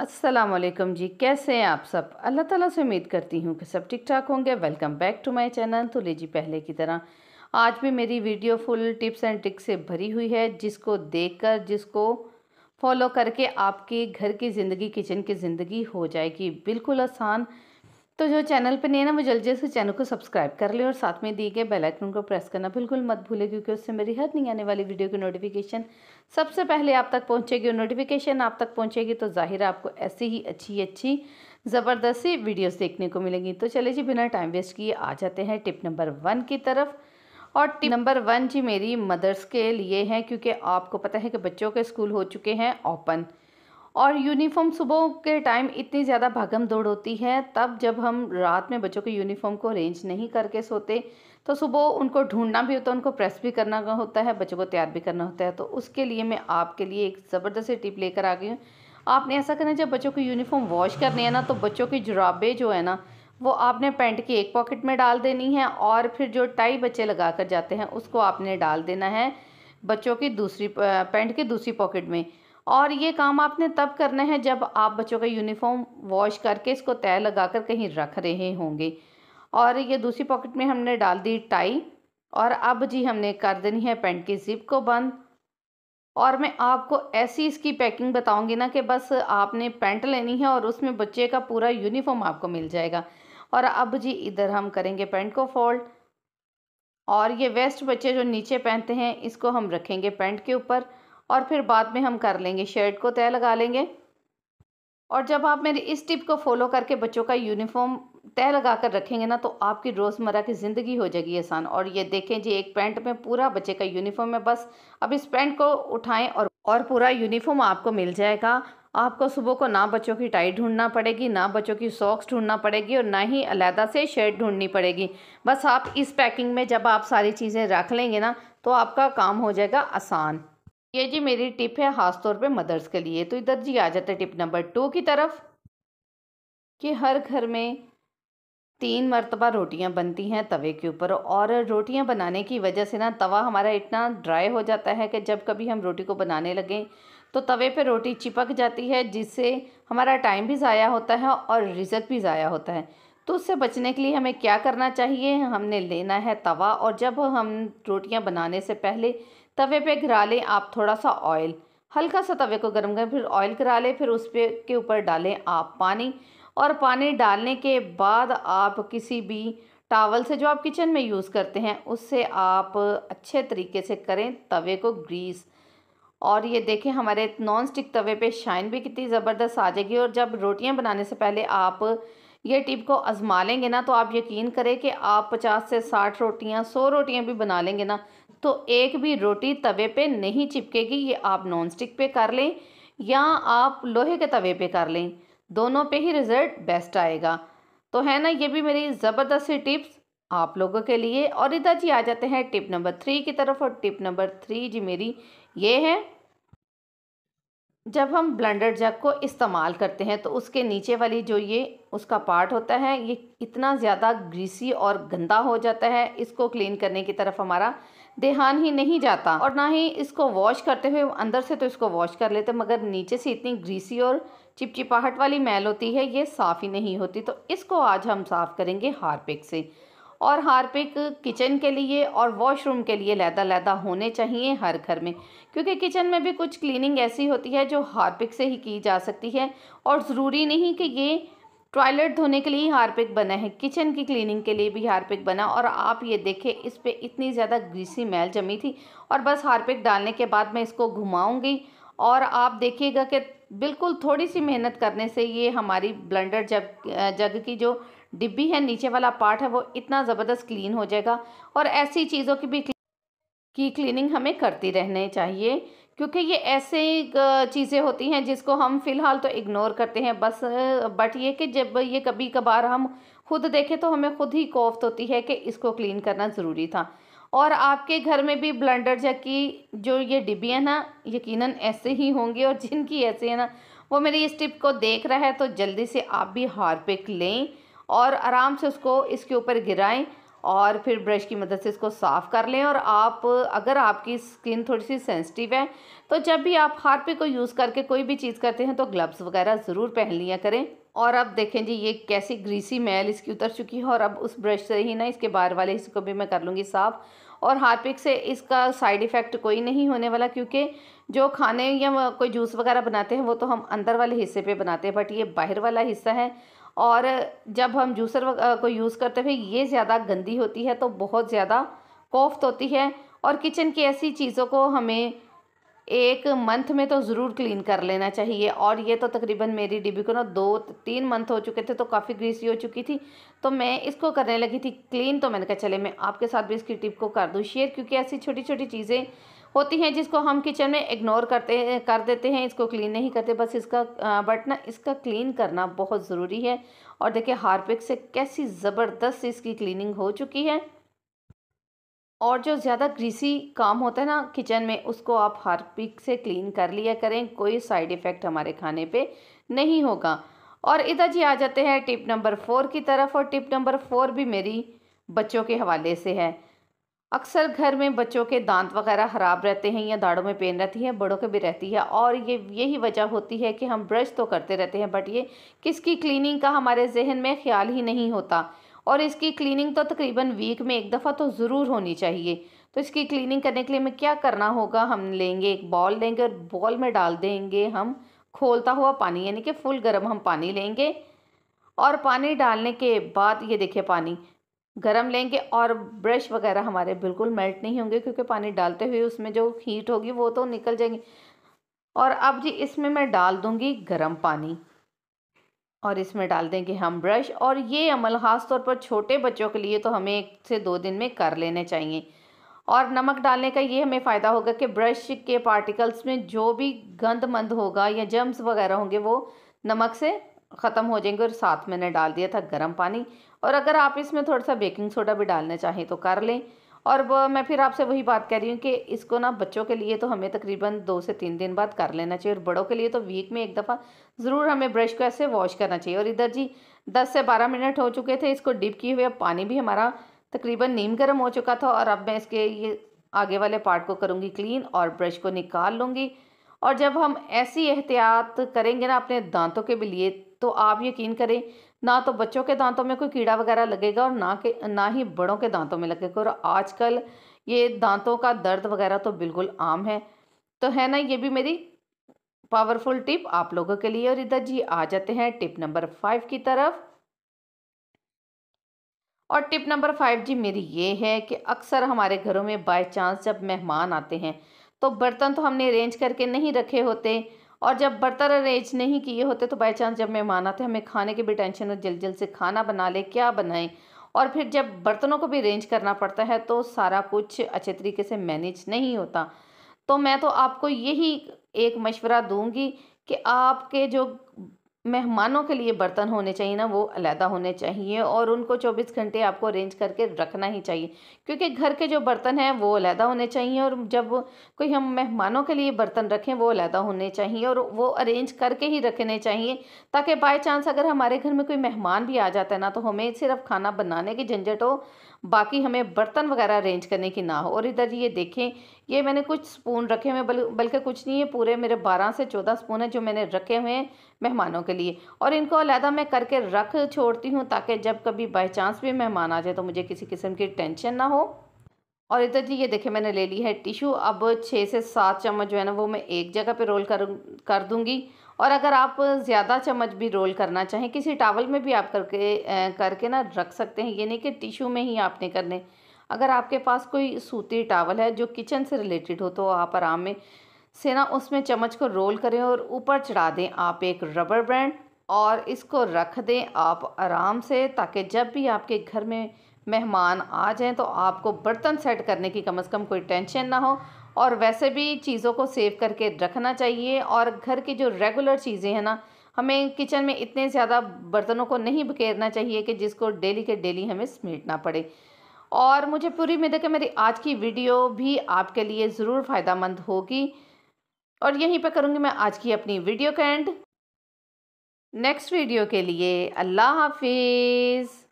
अस्सलाम वालेकुम जी कैसे हैं आप सब अल्लाह ताला से उम्मीद करती हूँ कि सब ठीक ठाक होंगे welcome back to my channel तो ले जी पहले की तरह आज भी मेरी video full tips and tricks से भरी हुई है जिसको देखकर जिसको फॉलो करके आपके घर की ज़िंदगी किचन की ज़िंदगी हो जाएगी बिल्कुल आसान तो जो चैनल पर नहीं है ना वो जल्दी से चैनल को सब्सक्राइब कर ले और साथ में दिए गए बेल आइकन को प्रेस करना बिल्कुल मत भूले क्योंकि उससे मेरी हर नहीं आने वाली वीडियो की नोटिफिकेशन सबसे पहले आप तक पहुंचेगी और नोटिफिकेशन आप तक पहुंचेगी तो जाहिर है आपको ऐसी ही अच्छी अच्छी ज़बरदस्ती वीडियोज़ देखने को मिलेंगी तो चले जी बिना टाइम वेस्ट किए आ जाते हैं टिप नंबर वन की तरफ और टिप नंबर वन जी मेरी मदर्स के लिए है क्योंकि आपको पता है कि बच्चों के स्कूल हो चुके हैं ओपन और यूनिफॉर्म सुबह के टाइम इतनी ज़्यादा भागम दौड़ होती है तब जब हम रात में बच्चों के यूनिफॉर्म को अरेंज नहीं करके सोते तो सुबह उनको ढूंढना भी होता है उनको प्रेस भी करना होता है बच्चों को तैयार भी करना होता है तो उसके लिए मैं आपके लिए एक ज़बरदस्त टिप लेकर आ गई हूँ आपने ऐसा करना जब बच्चों को यूनिफॉर्म वॉश करनी है ना तो बच्चों की जुराबे जो है ना वो आपने पैंट की एक पॉकेट में डाल देनी है और फिर जो टाई बच्चे लगा कर जाते हैं उसको आपने डाल देना है बच्चों की दूसरी पैंट की दूसरी पॉकेट में और ये काम आपने तब करना है जब आप बच्चों का यूनिफॉर्म वॉश करके इसको तय लगा कर कहीं रख रहे होंगे और ये दूसरी पॉकेट में हमने डाल दी टाई और अब जी हमने कर देनी है पेंट की जिप को बंद और मैं आपको ऐसी इसकी पैकिंग बताऊंगी ना कि बस आपने पेंट लेनी है और उसमें बच्चे का पूरा यूनिफॉर्म आपको मिल जाएगा और अब जी इधर हम करेंगे पेंट को फोल्ड और ये वेस्ट बच्चे जो नीचे पहनते हैं इसको हम रखेंगे पेंट के ऊपर और फिर बाद में हम कर लेंगे शर्ट को तय लगा लेंगे और जब आप मेरी इस टिप को फॉलो करके बच्चों का यूनिफॉर्म तय लगा कर रखेंगे ना तो आपकी रोज़मर्रा की ज़िंदगी हो जाएगी आसान और ये देखें जी एक पैंट में पूरा बच्चे का यूनिफॉर्म है बस अब इस पैंट को उठाएं और और पूरा यूनिफॉर्म आपको मिल जाएगा आपको सुबह को ना बच्चों की टाई ढूंढना पड़ेगी ना बच्चों की सॉक्स ढूंढना पड़ेगी और ना ही अलहदा से शर्ट ढूंढनी पड़ेगी बस आप इस पैकिंग में जब आप सारी चीज़ें रख लेंगे ना तो आपका काम हो जाएगा आसान ये जी मेरी टिप है ख़ास तौर पे मदर्स के लिए तो इधर जी आ जाते हैं टिप नंबर टू की तरफ कि हर घर में तीन मरतबा रोटियां बनती हैं तवे के ऊपर और रोटियां बनाने की वजह से ना तवा हमारा इतना ड्राई हो जाता है कि जब कभी हम रोटी को बनाने लगें तो तवे पे रोटी चिपक जाती है जिससे हमारा टाइम भी ज़ाया होता है और रिजक भी ज़ाया होता है तो उससे बचने के लिए हमें क्या करना चाहिए हमने लेना है तवा और जब हम रोटियां बनाने से पहले तवे पे घिरा लें आप थोड़ा सा ऑयल हल्का सा तवे को गर्म करें फिर ऑयल गिरा लें फिर उस पे के ऊपर डालें आप पानी और पानी डालने के बाद आप किसी भी टावल से जो आप किचन में यूज़ करते हैं उससे आप अच्छे तरीके से करें तवे को ग्रीस और ये देखें हमारे नॉन स्टिक तवे पे शाइन भी कितनी ज़बरदस्त आ जाएगी और जब रोटियां बनाने से पहले आप ये टिप को आजमा लेंगे ना तो आप यकीन करें कि आप पचास से साठ रोटियां सौ रोटियां भी बना लेंगे ना तो एक भी रोटी तवे पे नहीं चिपकेगी ये आप नॉन स्टिक पे कर लें या आप लोहे के तवे पे कर लें दोनों पे ही रिज़ल्ट बेस्ट आएगा तो है ना ये भी मेरी ज़बरदस्त टिप्स आप लोगों के लिए और इधर जी आ जाते हैं टिप नंबर थ्री की तरफ और टिप नंबर थ्री जी मेरी ये है जब हम ब्लेंडर जग को इस्तेमाल करते हैं तो उसके नीचे वाली जो ये उसका पार्ट होता है ये इतना ज़्यादा ग्रीसी और गंदा हो जाता है इसको क्लीन करने की तरफ हमारा देहान ही नहीं जाता और ना ही इसको वॉश करते हुए अंदर से तो इसको वॉश कर लेते मगर नीचे से इतनी ग्रीसी और चिपचिपाहट वाली मैल होती है ये साफ़ ही नहीं होती तो इसको आज हम साफ़ करेंगे हारपिक से और हारपिक किचन के लिए और वॉशरूम के लिए लैदा लैदा होने चाहिए हर घर में क्योंकि किचन में भी कुछ क्लीनिंग ऐसी होती है जो हारपिक से ही की जा सकती है और ज़रूरी नहीं कि ये टॉयलेट धोने के लिए ही हारपिक बना है किचन की क्लीनिंग के लिए भी हारपिक बना और आप ये देखें इस पर इतनी ज़्यादा ग्रीसी मैल जमी थी और बस हारपिक डालने के बाद मैं इसको घुमाऊँगी और आप देखिएगा कि बिल्कुल थोड़ी सी मेहनत करने से ये हमारी ब्लेंडर जग जग की जो डिब्बी है नीचे वाला पार्ट है वो इतना ज़बरदस्त क्लीन हो जाएगा और ऐसी चीज़ों की भी की क्लीनिंग हमें करती रहने चाहिए क्योंकि ये ऐसे चीज़ें होती हैं जिसको हम फ़िलहाल तो इग्नोर करते हैं बस बट ये कि जब ये कभी कभार हम खुद देखें तो हमें खुद ही कोफ्त होती है कि इसको क्लीन करना ज़रूरी था और आपके घर में भी ब्लेंडर जग की जो ये है ना यकीनन ऐसे ही होंगी और जिनकी ऐसे है ना वो मेरी इस टिप को देख रहा है तो जल्दी से आप भी हारपिक लें और आराम से उसको इसके ऊपर गिराएं और फिर ब्रश की मदद से इसको साफ़ कर लें और आप अगर आपकी स्किन थोड़ी सी सेंसिटिव है तो जब भी आप पे को यूज़ करके कोई भी चीज़ करते हैं तो ग्लव्स वगैरह ज़रूर पहन लिया करें और अब देखें जी ये कैसी ग्रीसी मैल इसकी उतर चुकी है और अब उस ब्रश से ही ना इसके बाहर वाले हिस्से को भी मैं कर लूँगी साफ़ और हार्पिक से इसका साइड इफ़ेक्ट कोई नहीं होने वाला क्योंकि जो खाने या कोई जूस वगैरह बनाते हैं वो तो हम अंदर वाले हिस्से पे बनाते हैं बट ये बाहर वाला हिस्सा है और जब हम जूसर को यूज़ करते हुए ये ज़्यादा गंदी होती है तो बहुत ज़्यादा कोफ्त होती है और किचन की ऐसी चीज़ों को हमें एक मंथ में तो ज़रूर क्लीन कर लेना चाहिए और ये तो तकरीबन मेरी डिब्बी को ना दो तीन मंथ हो चुके थे तो काफ़ी ग्रीसी हो चुकी थी तो मैं इसको करने लगी थी क्लीन तो मैंने कहा चले मैं आपके साथ भी इसकी टिप को कर दूँ शेयर क्योंकि ऐसी छोटी छोटी चीज़ें होती हैं जिसको हम किचन में इग्नोर करते कर देते हैं इसको क्लीन नहीं करते बस इसका बट ना इसका क्लीन करना बहुत ज़रूरी है और देखिए हारपिक से कैसी ज़बरदस्त इसकी क्लीनिंग हो चुकी है और जो ज़्यादा ग्रीसी काम होता है ना किचन में उसको आप हारपिक से क्लीन कर लिया करें कोई साइड इफ़ेक्ट हमारे खाने पे नहीं होगा और इधर जी आ जाते हैं टिप नंबर फोर की तरफ और टिप नंबर फोर भी मेरी बच्चों के हवाले से है अक्सर घर में बच्चों के दांत वगैरह ख़राब रहते हैं या दाढ़ों में पेन रहती है बड़ों के भी रहती है और ये यही वजह होती है कि हम ब्रश तो करते रहते हैं बट ये किसकी क्लीनिंग का हमारे जहन में ख्याल ही नहीं होता और इसकी क्लीनिंग तो तकरीबन वीक में एक दफ़ा तो ज़रूर होनी चाहिए तो इसकी क्लीनिंग करने के लिए हमें क्या करना होगा हम लेंगे एक बॉल लेंगे और बॉल में डाल देंगे हम खोलता हुआ पानी यानी कि फुल गर्म हम पानी लेंगे और पानी डालने के बाद ये देखिए पानी गर्म लेंगे और ब्रश वगैरह हमारे बिल्कुल मेल्ट नहीं होंगे क्योंकि पानी डालते हुए उसमें जो हीट होगी वो तो निकल जाएंगे और अब जी इसमें मैं डाल दूंगी गर्म पानी और इसमें डाल देंगे हम ब्रश और ये अमल ख़ास तौर पर छोटे बच्चों के लिए तो हमें एक से दो दिन में कर लेने चाहिए और नमक डालने का ये हमें फ़ायदा होगा कि ब्रश के पार्टिकल्स में जो भी गंद मंद होगा या जम्स वगैरह होंगे वो नमक से ख़त्म हो जाएंगे और साथ मैंने डाल दिया था गर्म पानी और अगर आप इसमें थोड़ा सा बेकिंग सोडा भी डालना चाहें तो कर लें और वह मैं फिर आपसे वही बात कह रही हूँ कि इसको ना बच्चों के लिए तो हमें तकरीबन दो से तीन दिन बाद कर लेना चाहिए और बड़ों के लिए तो वीक में एक दफ़ा ज़रूर हमें ब्रश को ऐसे वॉश करना चाहिए और इधर जी दस से बारह मिनट हो चुके थे इसको डिप किए हुए पानी भी हमारा तकरीबन नीम गर्म हो चुका था और अब मैं इसके ये आगे वाले पार्ट को करूँगी क्लीन और ब्रश को निकाल लूँगी और जब हम ऐसी एहतियात करेंगे ना अपने दांतों के लिए तो आप यकीन करें ना तो बच्चों के दांतों में कोई कीड़ा वगैरह लगेगा और ना के ना ही बड़ों के दांतों में लगेगा और आजकल ये दांतों का दर्द वगैरह तो बिल्कुल आम है तो है ना ये भी मेरी पावरफुल टिप आप लोगों के लिए और इधर जी आ जाते हैं टिप नंबर फाइव की तरफ और टिप नंबर फाइव जी मेरी ये है कि अक्सर हमारे घरों में बाय चांस जब मेहमान आते हैं तो बर्तन तो हमने अरेंज करके नहीं रखे होते और जब बर्तन अरेंज नहीं किए होते तो बाई चांस जब मेहमान आते हमें खाने की भी टेंशन और जल्द जल्द से खाना बना ले क्या बनाएं और फिर जब बर्तनों को भी अरेंज करना पड़ता है तो सारा कुछ अच्छे तरीके से मैनेज नहीं होता तो मैं तो आपको यही एक मशवरा दूंगी कि आपके जो मेहमानों के लिए बर्तन होने चाहिए ना वो अलहदा होने चाहिए और उनको 24 घंटे आपको अरेंज करके रखना ही चाहिए क्योंकि घर के जो बर्तन हैं वो अलहदा होने चाहिए और जब कोई हम मेहमानों के लिए बर्तन रखें वो अलहदा होने चाहिए और वो अरेंज करके ही रखने चाहिए ताकि बाई चांस अगर हमारे घर में कोई मेहमान भी आ जाता है ना तो हमें सिर्फ खाना बनाने की झंझट हो बाकी हमें बर्तन वगैरह अरेंज करने की ना हो और इधर ये देखें ये मैंने कुछ स्पून रखे हुए बल बल्कि कुछ नहीं है पूरे मेरे बारह से चौदह स्पून है जो मैंने रखे हुए हैं मेहमानों के लिए और इनको अलहदा मैं करके रख छोड़ती हूँ ताकि जब कभी बाई चांस भी मेहमान आ जाए तो मुझे किसी किस्म की टेंशन ना हो और इधर जी ये देखें मैंने ले ली है टिशू अब छः से सात चम्मच जो है ना वो मैं एक जगह पे रोल कर कर दूँगी और अगर आप ज़्यादा चम्मच भी रोल करना चाहें किसी टावल में भी आप करके करके ना रख सकते हैं ये नहीं कि टिशू में ही आपने करने अगर आपके पास कोई सूती टावल है जो किचन से रिलेटेड हो तो आप आराम में से ना उसमें चम्मच को रोल करें और ऊपर चढ़ा दें आप एक रबर बैंड और इसको रख दें आप आराम से ताकि जब भी आपके घर में मेहमान आ जाएं तो आपको बर्तन सेट करने की कम से कम कोई टेंशन ना हो और वैसे भी चीज़ों को सेव करके रखना चाहिए और घर की जो रेगुलर चीज़ें हैं ना हमें किचन में इतने ज़्यादा बर्तनों को नहीं बकेरना चाहिए कि जिसको डेली के डेली हमें समेटना पड़े और मुझे पूरी उम्मीद है कि मेरी आज की वीडियो भी आपके लिए ज़रूर फ़ायदा होगी और यहीं पर करूँगी मैं आज की अपनी वीडियो का एंड नेक्स्ट वीडियो के लिए अल्लाह हाफिज़